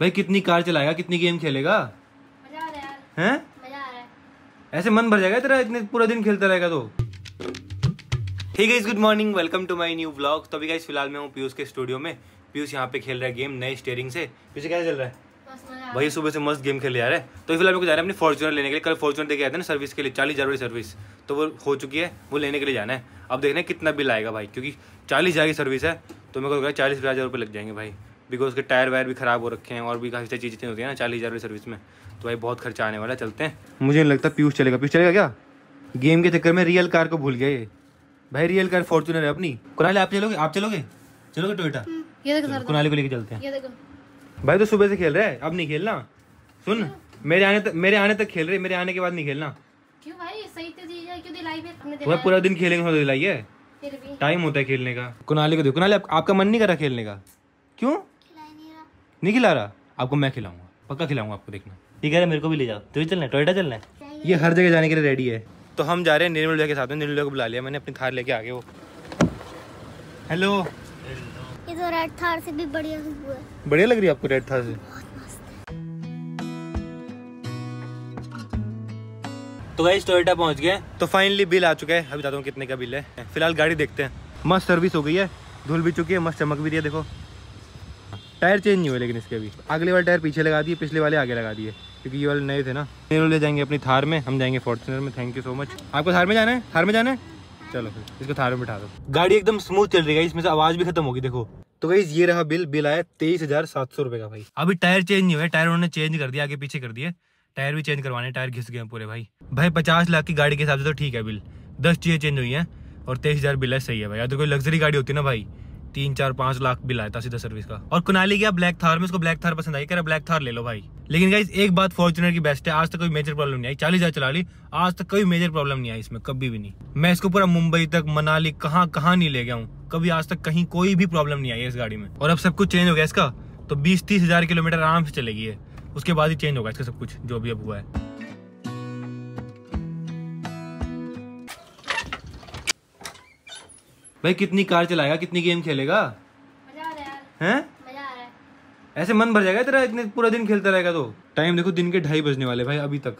भाई कितनी कार चलाएगा कितनी गेम खेलेगा हैं ऐसे मन भर जाएगा तेरा इतने पूरा दिन खेलता रहेगा तो ठीक है good morning welcome to my new blog तो अभी फिलहाल मैं हूँ पीयूष के स्टूडियो में पीयूष यहाँ पे खेल रहा है गेम नए स्टेयरिंग से पीछे क्या चल रहा है भाई सुबह से मस्त गेम खेले जा रहा है तो फिलहाल मेरे को जा रहा है अपनी फॉर्चुनर लेने के लिए कल फॉर्चुनर देखे आते हैं ना सर्विस के लिए चालीस हज़ार वाली सर्विस तो वो हो चुकी है वो लेने के लिए जाना है अब देखना कितना बिल आएगा भाई क्योंकि चालीस हज़ार की सर्विस है तो मेरे को लग रहा है चालीस हज़ार रुपये लग जाएंगे भाई बिकॉज उसके टायर वायर भी ख़राब हो रखे हैं और भी काफ़ी सारी चीज़ें होती हैं ना चालीस हज़ार रुपये सर्विस में तो भाई बहुत खर्चा आने वाला चलते हैं मुझे नहीं लगता पीयूष चलेगा पीयूष चलेगा क्या गेम के चक्कर में रियल कार को भूल गया ये भाई रियल कार फॉर्चुनर है अपनी कुनाली आप चलोगे आप चलोगे चलोगे टोयोटा हम्म, कुनाल को लेके चलते हैं भाई तो सुबह से खेल रहे है अब नहीं खेलना सुन मेरे आने तक मेरे आने तक खेल रहे मेरे आने के बाद नहीं खेलना क्यों भाई सही तो क्यों दिलाई फिर पूरा दिन खेलेंगे दिलाई है टाइम होता है खेलने का कुनाली को देखो कुनाली आपका मन नहीं करा खेलने का क्यों नहीं खिला रहा आपको मैं खिलाऊंगा पक्का खिलाऊंगा आपको देखना ठीक है मेरे को भी ले जाओ तुझे चलना है टोयटा चलना है ये हर जगह जाने के लिए रेडी है तो हम जा रहे हैं निर्मल के साथ में निर्मल को बुला लिया मैंने अपनी थार लेके आगे वो हेलो ये तो रेड थार से भी बढ़िया बढ़िया लग रही है आपको रेड थार से तो गाइस टोयोटा पहुंच गए तो फाइनली बिल आ चुका है अभी बताता हूँ कितने का बिल है फिलहाल गाड़ी देखते हैं मस्त सर्विस हो गई है धुल भी चुकी है मस्त चमक भी रही है देखो टायर चेंज नहीं हुए लेकिन इसके अभी अगले वाले टायर पीछे लगा दिए पिछले वाले आगे लगा दिए क्योंकि ये वाले नए थे ना मेरे ले जाएंगे अपनी थार में हम जाएंगे फॉर्चुनर में थैंक यू सो मच आपको थार में जाना है थार में जाना है चलो फिर इसको थार में बिठा दो गाड़ी एकदम स्मूथ चल रही है इसमें से आवाज भी खत्म होगी देखो तो भाई ये रहा बिल बिल आया तेईस हजार सात सौ रुपए का भाई अभी टायर चेंज नहीं हुआ टायर उन्होंने चेंज कर दिया आगे पीछे कर दिए टायर भी चेंज करवाने टायर घिस गए पूरे भाई भाई पचास लाख की गाड़ी के हिसाब से तो ठीक है बिल दस चीजें चेंज हुई है और तेईस हजार बिल है सही है भाई अगर कोई लग्जरी गाड़ी होती ना भाई तीन चार पांच लाख बिल आया था सीधा सर्विस का और कुनाली गया ब्लैक थार में उसको ब्लैक थार पसंद आई कह रहा ब्लैक थार ले लो भाई लेकिन गाइज एक बात फॉर्चुनर की बेस्ट है आज तक कोई मेजर प्रॉब्लम नहीं आई चालीस हजार चला ली आज तक कोई मेजर प्रॉब्लम नहीं आई इसमें कभी भी नहीं मैं इसको पूरा मुंबई तक मनाली कहाँ कहाँ नहीं ले गया हूँ कभी आज तक कहीं कोई भी प्रॉब्लम नहीं आई है इस गाड़ी में और अब सब कुछ चेंज हो गया इसका तो बीस तीस हजार किलोमीटर आराम से चलेगी उसके बाद ही चेंज होगा इसका सब कुछ जो भी अब हुआ है भाई कितनी कार चलाएगा कितनी गेम खेलेगा हैं ऐसे मन भर जाएगा तेरा इतने पूरा दिन खेलता रहेगा तो टाइम देखो दिन के ढाई बजने वाले भाई अभी तक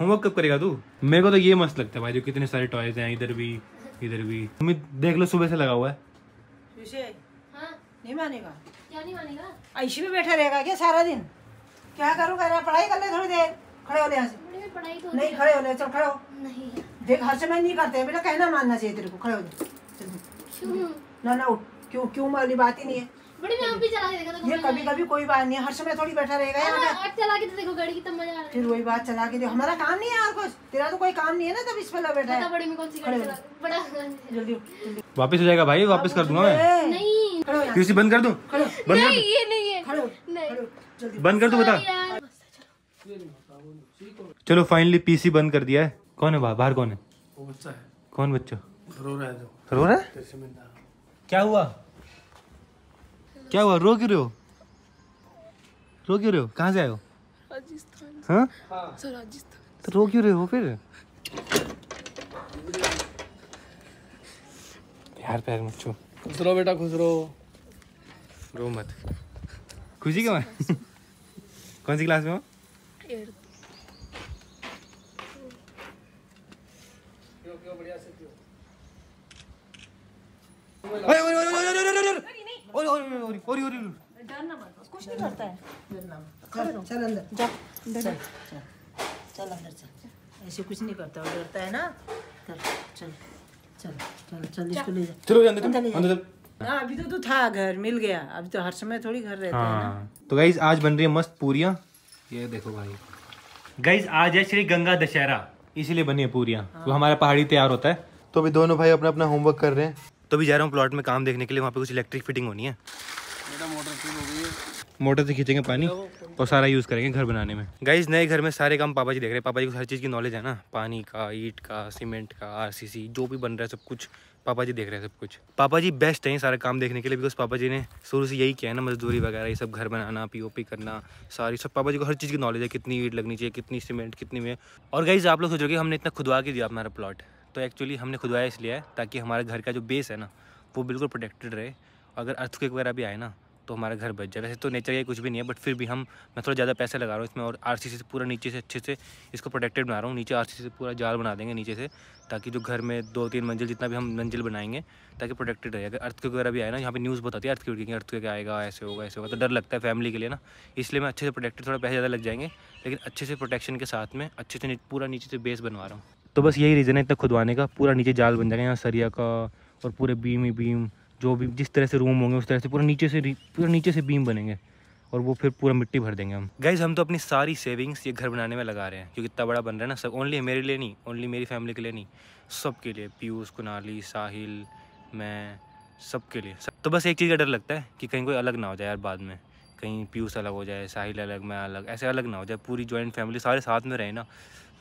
होमवर्क कब करेगा तू मेरे को तो ये मस्त लगता है भाई जो कितने सारे टॉयज हैं इधर भी इधर भी मम्मी देख लो सुबह से लगा हुआ है हाँ। नहीं मानेगा क्या नहीं मानेगा ऐसी भी बैठा रहेगा क्या सारा दिन क्या करूँ कर पढ़ाई कर ले थोड़ी देर खड़े हो से तो नहीं खड़े हो ले चल खड़े हो नहीं देख हर समय नहीं करते बेटा कहना मानना चाहिए तेरे को खड़े हो ना ना क्यों क्यों वाली बात ही नहीं है बड़ी मैं भी चला के देखा था ये कभी कभी कोई बात नहीं हर समय थोड़ी बैठा रहेगा यार हाँ, चला के तो देखो गाड़ी की तब तो मजा आ रहा है फिर वही बात चला के देखो हमारा काम नहीं है यार कुछ तेरा तो कोई काम नहीं है ना तब इस पर बैठा है बड़ा बड़ी में कौन सी गाड़ी चला जल्दी वापस हो जाएगा भाई वापस कर दूंगा मैं नहीं किसी बंद कर दूं बंद कर ये नहीं है जल्दी बंद कर दूं बता चलो फाइनली पीसी बंद कर दिया है कौन है बाहर कौन है वो बच्चा है कौन बच्चा रो रहा है तो। रो रहा है क्या हुआ क्या हुआ रो क्यों रहे हो रो क्यों रहे हो कहाँ से आए हो राजस्थान हाँ? हाँ। तो रो क्यों रहे हो फिर यार पैर मत खुश रहो बेटा खुश रहो रो मत खुशी क्यों है कौन सी क्लास में हो बढ़िया से कुछ नहीं करता है चल अंदर जा चल अंदर चल ऐसे कुछ नहीं करता वो डरता चल चल चल चल चल अभी तो तू था घर मिल गया अभी तो हर समय थोड़ी घर रहता है तो गाइज आज बन रही है मस्त पूरिया ये देखो भाई गाइज आज है श्री गंगा दशहरा इसीलिए बनी है पूरिया हाँ। हमारा पहाड़ी तैयार होता है तो अभी दोनों भाई अपना अपना होमवर्क कर रहे हैं तो अभी जा रहा हूँ प्लॉट में काम देखने के लिए वहाँ पे कुछ इलेक्ट्रिक फिटिंग होनी है मोटर से खींचेंगे पानी और सारा यूज़ करेंगे घर बनाने में गाइज नए घर में सारे काम पापा जी देख रहे हैं पापा जी को हर चीज़ की नॉलेज है ना पानी का ईट का सीमेंट का आरसीसी जो भी बन रहा है सब कुछ पापा जी देख रहे हैं सब कुछ पापा जी बेस्ट हैं सारा काम देखने के लिए बिकॉज पापा जी ने शुरू से यही किया है ना मजदूरी वगैरह ये सब घर बनाना पी करना सारी सब पापा जी को हर चीज़ की नॉलेज है कितनी ईट लगनी चाहिए कितनी सीमेंट कितनी में और गाइज आप लोग सोचोगे हमने इतना खुदवा के दिया अपना प्लॉट तो एक्चुअली हमने खुदवाया इसलिए है ताकि हमारे घर का जो बेस है ना वो बिल्कुल प्रोटेक्टेड रहे अगर अर्थक्वेक वगैरह भी आए ना तो हमारा घर बच जाए वैसे तो नेचर का कुछ भी नहीं है बट फिर भी हम मैं थोड़ा ज़्यादा पैसे लगा रहा हूँ इसमें और आर से पूरा नीचे से अच्छे से इसको प्रोटेक्टेड बना रहा हूँ नीचे आर से पूरा जाल बना देंगे नीचे से ताकि जो घर में दो तीन मंजिल जितना भी हम मंजिल बनाएंगे ताकि प्रोटेक्टेड रहे अगर अर्थ वगैरह भी आए ना यहाँ पर न्यूज़ बताती है अर्थ की अर्थ के आएगा ऐसे होगा ऐसे होगा तो डर लगता है फैमिली के लिए ना इसलिए मैं अच्छे से प्रोटेक्टेड थोड़ा पैसे ज़्यादा लग जाएंगे लेकिन अच्छे से प्रोटेक्शन के साथ में अच्छे से पूरा नीचे से बेस बनवा रहा हूँ तो बस यही रीज़न है इतना खुदवाने का पूरा नीचे जाल बन जाएगा यहाँ सरिया का और पूरे बीम ही बीम जो भी जिस तरह से रूम होंगे उस तरह से पूरा नीचे से पूरा नीचे से बीम बनेंगे और वो फिर पूरा मिट्टी भर देंगे हम गाइज हम तो अपनी सारी सेविंग्स ये घर बनाने में लगा रहे हैं क्योंकि इतना बड़ा बन रहा है ना सब ओनली मेरे लिए नहीं ओनली मेरी फैमिली के लिए नहीं सब के लिए पीयूष कुनाली साहिल मैं सब के लिए सब तो बस एक चीज़ का डर लगता है कि कहीं कोई अलग ना हो जाए यार बाद में कहीं पीयूष अलग हो जाए साहिल अलग मैं अलग ऐसे अलग ना हो जाए पूरी जॉइंट फैमिली सारे साथ में रहे ना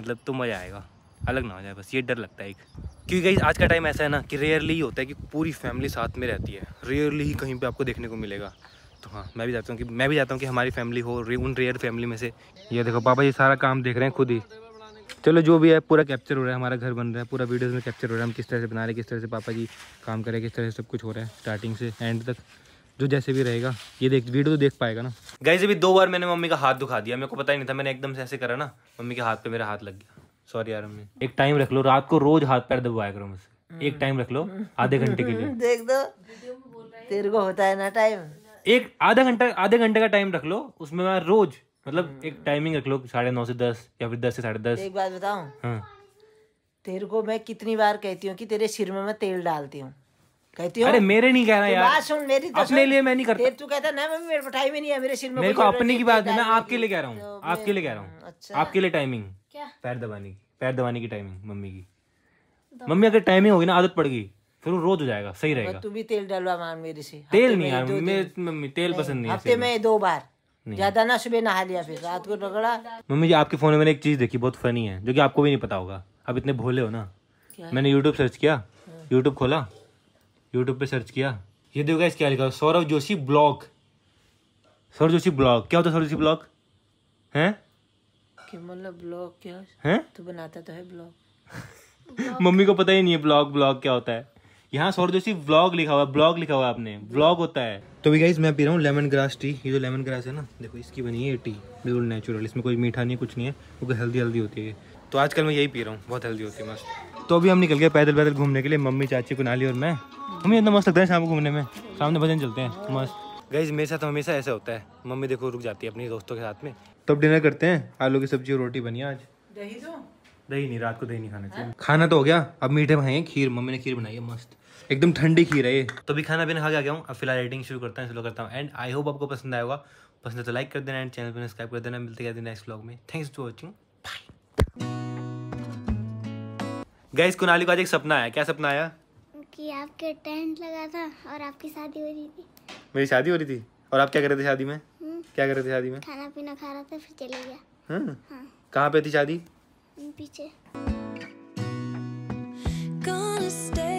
मतलब तो मज़ा आएगा अलग ना हो जाए बस ये डर लगता है एक क्योंकि गाइज आज का टाइम ऐसा है ना कि रेयरली ही होता है कि पूरी फैमिली साथ में रहती है रेयरली ही कहीं पे आपको देखने को मिलेगा तो हाँ मैं भी चाहता हूँ कि मैं भी चाहता हूँ कि हमारी फैमिली हो रे, उन रेयर फैमिली में से ये देखो पापा ये सारा काम देख रहे हैं खुद ही चलो जो भी है पूरा कैप्चर हो रहा है हमारा घर बन रहा है पूरा वीडियोस में कैप्चर हो रहा है हम किस तरह से बना रहे हैं किस तरह से पापा जी काम कर रहे हैं किस तरह से सब कुछ हो रहा है स्टार्टिंग से एंड तक जो जैसे भी रहेगा ये देख वीडियो तो देख पाएगा ना से भी दो बार मैंने मम्मी का हाथ दुखा दिया मेरे को पता ही नहीं था मैंने एकदम से ऐसे करा ना मम्मी के हाथ पे मेरा हाथ लग गया सॉरी यार मैं एक टाइम रख लो रात को रोज हाथ पैर दबवाया करो मुझसे एक टाइम रख लो आधे घंटे के लिए देख दो तेरे को होता है ना टाइम एक आधा घंटा आधे घंटे का टाइम रख लो उसमें मैं रोज मतलब एक टाइमिंग रख लो साढ़े नौ से दस या फिर दस से साढ़े दस एक बात बताऊ हाँ तेरे को मैं कितनी बार कहती हूँ कि तेरे सिर में मैं तेल डालती हूँ कहती हूँ अरे मेरे नहीं कहना यार सुन मेरी तो अपने लिए मैं नहीं करता तू कहता ना मैं मेरे को टाइम नहीं है मेरे सिर में मेरे को तो अपने की बात है तो मैं आपके लिए कह रहा हूँ अच्छा। आपके लिए कह रहा हूँ आपके लिए टाइमिंग क्या पैर दबाने की पैर दबाने की टाइमिंग मम्मी की मम्मी अगर टाइमिंग होगी ना आदत पड़ गई फिर वो रोज हो जाएगा सही रहेगा तू भी तेल डलवा मान मेरे से तेल नहीं यार मम्मी तेल पसंद नहीं हफ्ते में दो बार ज्यादा ना सुबह नहा लिया फिर रात को रगड़ा मम्मी जी आपके फोन में मैंने एक चीज देखी बहुत फनी है जो कि आपको भी नहीं पता होगा आप इतने भोले हो ना मैंने यूट्यूब सर्च किया यूट्यूब हाँ। खोला यूट्यूब पे सर्च किया ये देखो गाइस क्या लिखा सौरभ जोशी ब्लॉग सौरभ जोशी ब्लॉग क्या होता है सौरभ जोशी ब्लॉग हैं मतलब ब्लॉग क्या है बनाता तो ब्लॉग मम्मी को पता ही नहीं है ब्लॉग ब्लॉग क्या होता है यहाँ सौर जोशी ब्लॉग लिखा हुआ है ब्लॉग लिखा हुआ है आपने ब्लॉग होता है तो भी गाइज मैं पी रहा हूँ लेमन ग्रास टी ये जो लेमन ग्रास है ना देखो इसकी बनी है टी बिल्कुल नेचुरल इसमें कोई मीठा नहीं कुछ नहीं है क्योंकि हेल्दी हेल्दी होती है तो आजकल मैं यही पी रहा हूँ बहुत हेल्दी होती है मस्त तो अभी हम निकल गए पैदल पैदल घूमने के लिए मम्मी चाची कुनाली और मैं हमें इतना मस्त लगता है शाम को घूमने में सामने भजन चलते हैं मस्त गाइज मेरे साथ हमेशा ऐसा होता है मम्मी देखो रुक जाती है अपने दोस्तों के साथ में तब डिनर करते हैं आलू की सब्जी और रोटी बनी आज दही तो दही नहीं रात को दही नहीं खाना चाहिए हाँ? खाना तो हो गया अब मीठे बनाए खीर मम्मी ने खीर बनाई है मस्त एकदम ठंडी खीर है ये तो भी खाना पीना खा गया हूँ अब फिलहाल एडिटिंग शुरू करता हूँ शुरू करता हूँ एंड आई होप आपको पसंद आएगा पसंद तो लाइक कर देना एंड चैनल पर सब्सक्राइब कर देना मिलते हैं नेक्स्ट ब्लॉग में thanks for watching bye guys कुनाली को आज एक सपना आया क्या सपना आया कि आपके टेंट लगा था और आपकी शादी हो रही थी मेरी शादी हो रही थी और आप क्या कर रहे थे शादी में हम्म। क्या कर रहे थे शादी में खाना पीना खा रहा था फिर चले गया हाँ।, हाँ। कहाँ पे थी शादी पीछे